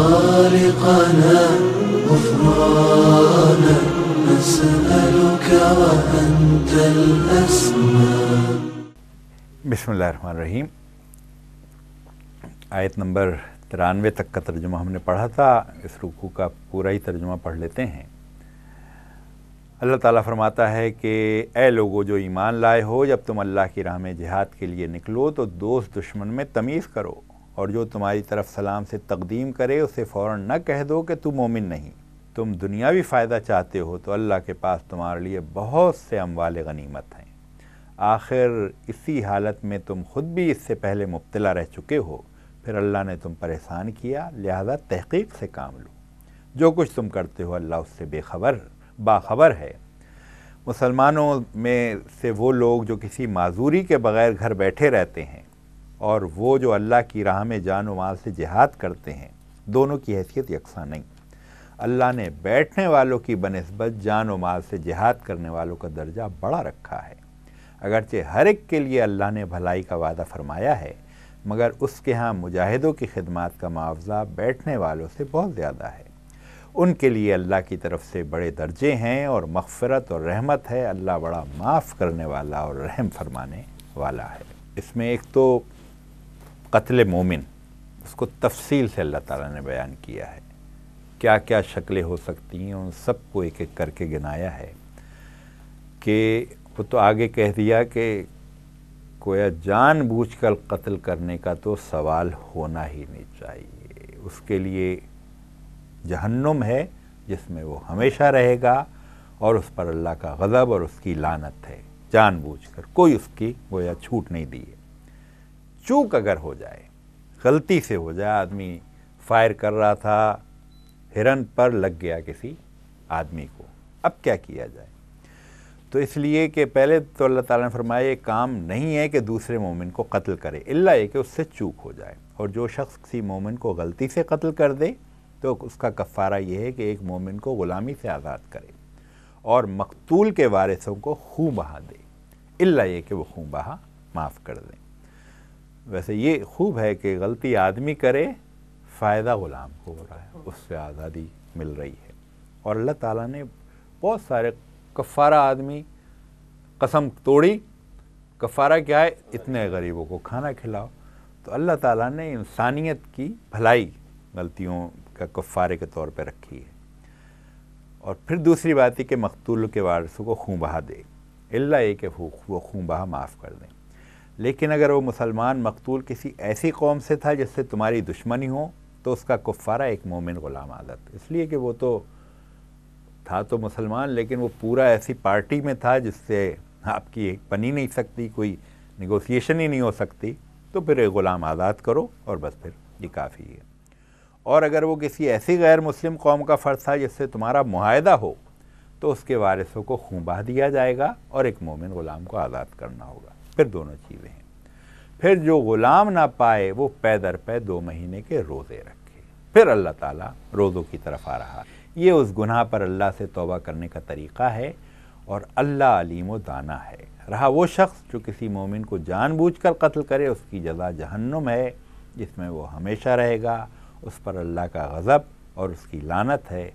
خالقنا غفرانا نسألك وأنت الأسماء بسم الله الرحمن الرحيم आयत नंबर तिरानवे तक का तर्जुमा हमने पढ़ा था इस रुकू का पूरा ही तर्जुमा पढ़ लेते हैं अल्लाह ताला फरमाता है कि ए लोगों जो ईमान लाए हो जब तुम अल्लाह की राह में जिहाद के लिए निकलो तो दोस्त दुश्मन में तमीज़ करो और जो तुम्हारी तरफ सलाम से तकदीम करे उसे फ़ौर न कह दो कि तुम मोमिन नहीं तुम दुनियावी फ़ायदा चाहते हो तो अल्लाह के पास तुम्हारे लिए बहुत से अमवाल गनीमत हैं आखिर इसी हालत में तुम खुद भी इससे पहले मुबतला रह चुके हो फिर अल्लाह ने तुम परेशान किया लिहाजा तहकीक से काम लो जो कुछ तुम करते हो अल्लाह उससे बेखबर बाखबर है मुसलमानों में से वो लोग जो किसी माजूरी के बग़ैर घर बैठे रहते हैं और वो जो अल्लाह की राह में जान व माल से जिहाद करते हैं दोनों की हैसियत यकसा नहीं अल्लाह ने बैठने वालों की बनस्बत जान व माल से जिहाद करने वालों का दर्जा बड़ा रखा है अगरचे हर एक के लिए अल्लाह ने भलाई का वादा फरमाया है मगर उसके यहाँ मुजाहिदों की खिदमत का मुआवजा बैठने वालों से बहुत ज़्यादा है उनके लिए अल्लाह की तरफ से बड़े दर्जे हैं और मगफ़रत और रहमत है अल्लाह बड़ा माफ़ करने वाला और रहम फरमाने वाला है इसमें एक तो कत्ल मोमिन उसको तफसील से अल्लाह ताला ने बयान किया है क्या क्या शक्लें हो सकती हैं उन सबको एक एक करके गिनाया है कि वो तो आगे कह दिया कि कोया बूझ कर कत्ल करने का तो सवाल होना ही नहीं चाहिए उसके लिए जहन्नुम है जिसमें वो हमेशा रहेगा और उस पर अल्लाह का गज़ब और उसकी लानत है जानबूझकर कोई उसकी गोया छूट नहीं दी है चूक अगर हो जाए गलती से हो जाए आदमी फायर कर रहा था हिरन पर लग गया किसी आदमी को अब क्या किया जाए तो इसलिए कि पहले तो अल्लाह ताला ने फरमाया ये काम नहीं है कि दूसरे मोमिन को कत्ल करे इल्ला ये कि उससे चूक हो जाए और जो शख्स किसी मोमिन को गलती से कत्ल कर दे तो उसका कफ़ारा यह है कि एक मोमिन को ग़ुलामी से आज़ाद करे और मकतूल के वारिसों को खूँ बहा दे इल्ला ये कि वो खूँ बहा माफ़ कर दें वैसे ये खूब है कि गलती आदमी करे फ़ायदा ग़ुलाम को हो रहा है उससे आज़ादी मिल रही है और अल्लाह ताला ने बहुत सारे कफ़ारा आदमी कसम तोड़ी कफ़ारा क्या है इतने गरीबों को खाना खिलाओ तो अल्लाह ताला ने इंसानियत की भलाई गलतियों का कफ़ारे के तौर पर रखी है और फिर दूसरी बात है कि मकतूल के वारसों को बहा दे अल्ला ये कि वो बहा माफ़ कर दें लेकिन अगर वो मुसलमान मकतूल किसी ऐसी कौम से था जिससे तुम्हारी दुश्मनी हो तो उसका कुफ़ारा एक मोमिन ग़ुलाम आज़ाद इसलिए कि वो तो था तो मुसलमान लेकिन वो पूरा ऐसी पार्टी में था जिससे आपकी एक बनी नहीं सकती कोई निगोसिएशन ही नहीं हो सकती तो फिर ग़ुलाम आज़ाद करो और बस फिर ये काफ़ी है और अगर वो किसी ऐसी गैर मुस्लिम कौम का फ़र्ज था जिससे तुम्हारा माहदा हो तो उसके वारिसों को खूबा दिया जाएगा और एक मोमिन ग़ुलाम को आज़ाद करना होगा फिर दोनों चीज़ें हैं फिर जो ग़ुलाम ना पाए वो पै दर पै दो महीने के रोज़े रखे फिर अल्लाह ताला रोज़ों की तरफ आ रहा ये उस गुनाह पर अल्लाह से तोबा करने का तरीक़ा है और अल्लाह अलीम दाना है रहा वो शख्स जो किसी मोमिन को जानबूझकर कत्ल करे उसकी जजा जहन्नुम है जिसमें वो हमेशा रहेगा उस पर अल्लाह का गज़ब और उसकी लानत है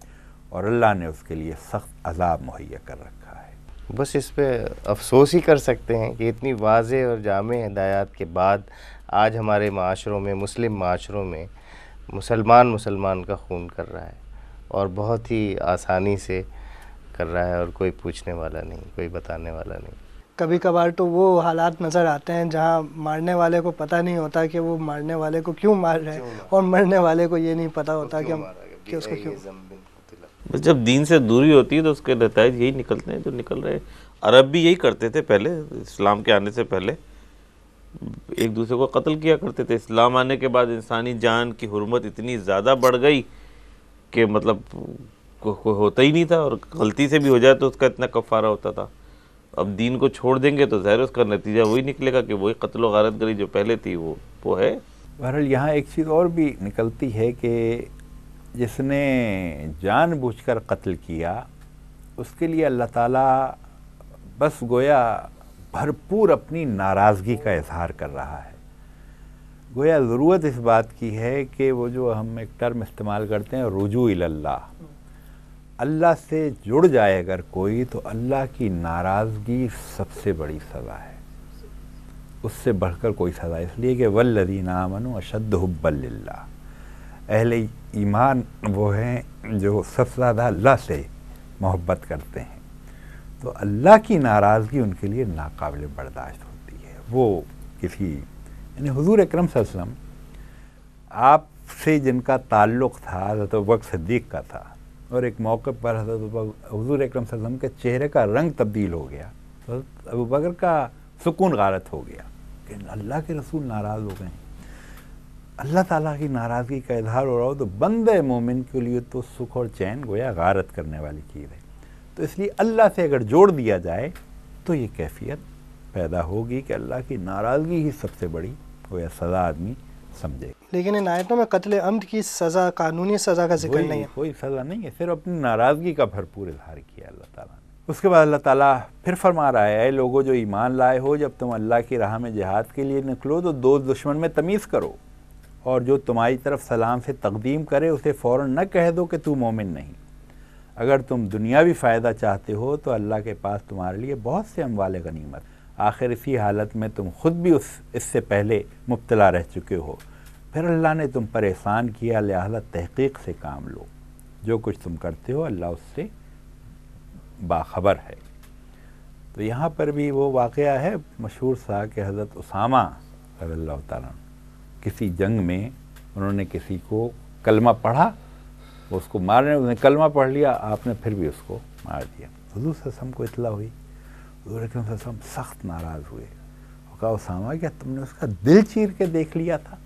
और अल्लाह ने उसके लिए सख्त अजाब मुहैया कर रखा बस इस पर अफसोस ही कर सकते हैं कि इतनी वाज और जाम हदायत के बाद आज हमारे माशरों में मुस्लिम माशरों में मुसलमान मुसलमान का खून कर रहा है और बहुत ही आसानी से कर रहा है और कोई पूछने वाला नहीं कोई बताने वाला नहीं कभी कभार तो वो हालात नज़र आते हैं जहाँ मारने वाले को पता नहीं होता कि वो मारने वाले को क्यों मार रहे हैं और मरने वाले को ये नहीं पता होता कि हम कि उसको क्यों बस जब दीन से दूरी होती है तो उसके नतज यही निकलते हैं जो निकल रहे अरब भी यही करते थे पहले इस्लाम के आने से पहले एक दूसरे को कत्ल किया करते थे इस्लाम आने के बाद इंसानी जान की हरमत इतनी ज़्यादा बढ़ गई कि मतलब कोई होता ही नहीं था और गलती से भी हो जाए तो उसका इतना कफ़ारा होता था अब दीन को छोड़ देंगे तो ज़ाहिर उसका नतीजा वही निकलेगा कि वही कत्ल गारत गरी जो पहले थी वो वो है बहरहाल यहाँ एक चीज़ और भी निकलती है कि जिसने जानबूझकर कत्ल किया उसके लिए अल्लाह ताला बस गोया भरपूर अपनी नाराज़गी का इजहार कर रहा है गोया ज़रूरत इस बात की है कि वो जो हम एक टर्म इस्तेमाल करते हैं रुजू इल्ला अल्लाह से जुड़ जाए अगर कोई तो अल्लाह की नाराज़गी सबसे बड़ी सज़ा है उससे बढ़कर कोई सज़ा इसलिए कि वल्लदी नामनु अशद हब्बल्ला अहल ईमान वो हैं जो सबसे ज़्यादा अल्लाह से मोहब्बत करते हैं तो अल्लाह की नाराज़गी उनके लिए नाकबिल बर्दाश्त होती है वो किसी यानी हजूर अक्रम सम आप से जिनका ताल्लुक़ था हजरत वक सदीक का था और एक मौके पर हजरत हजूर अक्रम सम के चेहरे का रंग तब्दील हो गया तो अबू बकर का सुकून गारत हो गया कि अल्लाह के रसूल नाराज़ हो गए अल्लाह ताला की नाराज़गी का इजहार हो रहा हो तो बंद मोमिन के लिए तो सुख और चैन गोया गारत करने वाली चीज़ है तो इसलिए अल्लाह से अगर जोड़ दिया जाए तो ये कैफियत पैदा होगी कि अल्लाह की नाराज़गी ही सबसे बड़ी गोया सज़ा आदमी समझे लेकिन इन आयतों में कत्ल अमद की सज़ा कानूनी सज़ा का जिक्र नहीं है कोई सज़ा नहीं है सिर्फ अपनी नाराज़गी का भरपूर इजहार किया अल्लाह ताला ने उसके बाद अल्लाह ताला फिर फरमा रहा है लोगों जो ईमान लाए हो जब तुम अल्लाह की राह में जिहाद के लिए निकलो तो दो दुश्मन में तमीज़ करो और जो तुम्हारी तरफ सलाम से तकदीम करे उसे फ़ौर न कह दो कि तू मोमिन नहीं अगर तुम दुनियावी फ़ायदा चाहते हो तो अल्लाह के पास तुम्हारे लिए बहुत से अमवाल गनीमत आखिर इसी हालत में तुम खुद भी उस इससे पहले मुबतला रह चुके हो फिर अल्लाह ने तुम परेशान किया लिहाजा तहकीक से काम लो जो कुछ तुम करते हो अल्लाह उससे बाखबर है तो यहाँ पर भी वो वाक़ है मशहूर सा कि हज़रत उसामा रज़ल्ला तन किसी जंग में उन्होंने किसी को कलमा पढ़ा उसको मारने उसने कलमा पढ़ लिया आपने फिर भी उसको मार दिया हजूर ससम को इतला हुई हजूर ससम सख्त नाराज़ हुए कहा उसामा क्या तुमने उसका दिल चीर के देख लिया था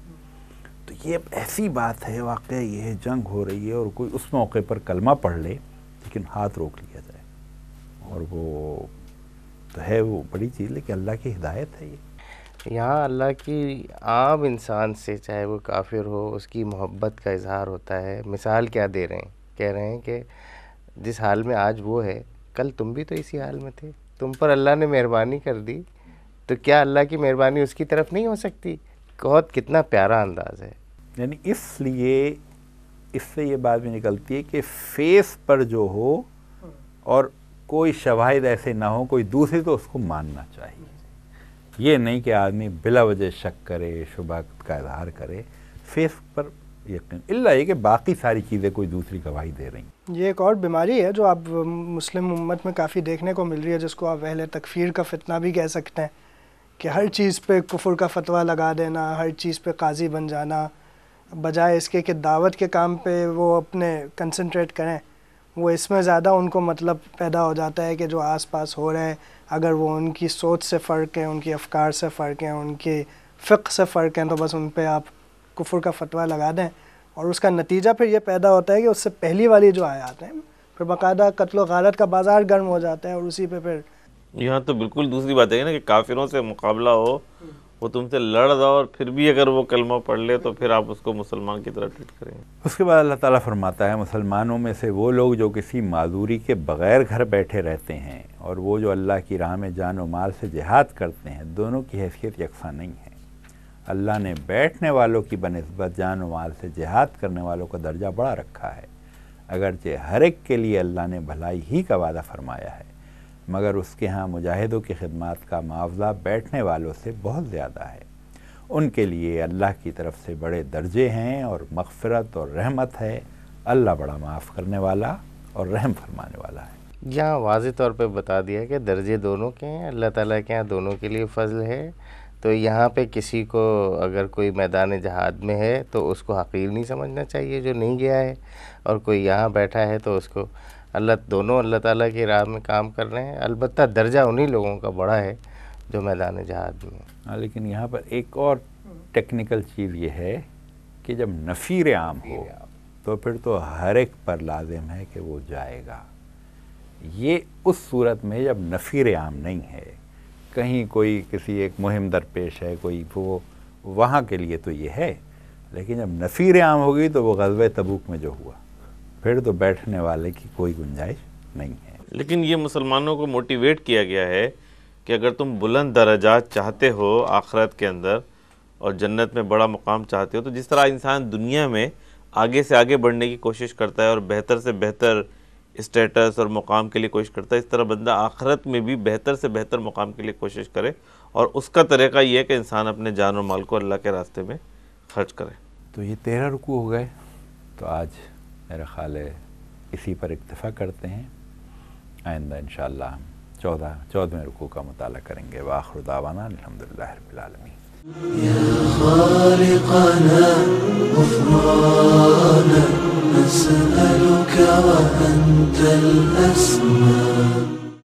तो ये ऐसी बात है वाक़ यह जंग हो रही है और कोई उस मौके पर कलमा पढ़ ले लेकिन हाथ रोक लिया जाए और वो तो है वो बड़ी चीज़ लेकिन अल्लाह की हिदायत है ये यहाँ अल्लाह की आम इंसान से चाहे वो काफिर हो उसकी मोहब्बत का इज़हार होता है मिसाल क्या दे रहे हैं कह रहे हैं कि जिस हाल में आज वो है कल तुम भी तो इसी हाल में थे तुम पर अल्लाह ने मेहरबानी कर दी तो क्या अल्लाह की मेहरबानी उसकी तरफ नहीं हो सकती बहुत कितना प्यारा अंदाज़ है यानी इसलिए इससे ये बात भी निकलती है कि फेस पर जो हो और कोई शवाहिद ऐसे ना हो कोई दूसरे तो उसको मानना चाहिए ये नहीं कि आदमी बिला वजह शक करे शुभ का इजहार करे फेस पर यकीन इल्ला ये कि बाकी सारी चीज़ें कोई दूसरी गवाही दे रही ये एक और बीमारी है जो आप मुस्लिम उम्मत में काफ़ी देखने को मिल रही है जिसको आप पहले तकफीर का फितना भी कह सकते हैं कि हर चीज़ पे कुफर का फतवा लगा देना हर चीज़ पे काजी बन जाना बजाय इसके कि दावत के काम पे वो अपने कंसनट्रेट करें वो इसमें ज़्यादा उनको मतलब पैदा हो जाता है कि जो पास हो रहे हैं अगर वो उनकी सोच से फ़र्क है उनकी अफकार से फ़र्क है उनके फ़िक से फ़र्क हैं तो बस उन पर आप कुफर का फतवा लगा दें और उसका नतीजा फिर ये पैदा होता है कि उससे पहली वाली जो आयात हैं फिर बाकायदा कत्ल गारत का बाज़ार गर्म हो जाता है और उसी पर फिर यहाँ तो बिल्कुल दूसरी बात है ना कि काफिरों से मुकाबला हो वो तुमसे लड़ जाओ और फिर भी अगर वो कलमा पढ़ ले तो फिर आप उसको मुसलमान की तरह ट्रीट करेंगे उसके बाद अल्लाह ताला फरमाता है मुसलमानों में से वो लोग जो किसी माजूरी के बग़ैर घर बैठे रहते हैं और वो जो अल्लाह की राह में जान व माल से जिहाद करते हैं दोनों की हैसियत यकसा नहीं है अल्लाह ने बैठने वालों की बनस्बत जान व माल से जिहाद करने वालों का दर्जा बड़ा रखा है अगरचे हर एक के लिए अल्लाह ने भलाई ही का वादा फरमाया है मगर उसके यहाँ मुजाहिदों की खिदमत का मुआवजा बैठने वालों से बहुत ज़्यादा है उनके लिए अल्लाह की तरफ से बड़े दर्जे हैं और मगफरत और रहमत है अल्लाह बड़ा माफ़ करने वाला और रहम फरमाने वाला है यहाँ वाज तौर पर बता दिया कि दर्जे दोनों के हैं अल्लाह ताला के यहाँ दोनों के लिए फ़जल है तो यहाँ पे किसी को अगर कोई मैदान जहाद में है तो उसको हकीर नहीं समझना चाहिए जो नहीं गया है और कोई यहाँ बैठा है तो उसको अल्लाह दोनों अल्लाह ताला की राह में काम कर रहे हैं अलबत्त दर्जा उन्हीं लोगों का बड़ा है जो मैदान जहाज में हाँ लेकिन यहाँ पर एक और टेक्निकल चीज़ ये है कि जब नफ़ीर आम हो तो फिर तो हर एक पर लाजिम है कि वो जाएगा ये उस सूरत में जब नफ़ीर आम नहीं है कहीं कोई किसी एक मुहिम दरपेश है कोई वो वहाँ के लिए तो ये है लेकिन जब नफ़ीर आम होगी तो वो गजब तबूक में जो हुआ फिर तो बैठने वाले की कोई गुंजाइश नहीं है लेकिन ये मुसलमानों को मोटिवेट किया गया है कि अगर तुम बुलंद दर्जात चाहते हो आखरत के अंदर और जन्नत में बड़ा मुकाम चाहते हो तो जिस तरह इंसान दुनिया में आगे से आगे बढ़ने की कोशिश करता है और बेहतर से बेहतर स्टेटस और मुकाम के लिए कोशिश करता है इस तरह बंदा आखरत में भी बेहतर से बेहतर मुकाम के लिए कोशिश करे और उसका तरीका ये है कि इंसान अपने जान और माल को अल्लाह के रास्ते में खर्च करे तो ये तेरह रुकू हो गए तो आज मेरा ख़्याल है इसी पर इतफ़ा करते हैं आइंदा इन हम चौदह चौदहवें रुकू का मताल करेंगे वाखर दावाना अलहमदिल्ला يا خالقنا نسألك وأنت الأسماء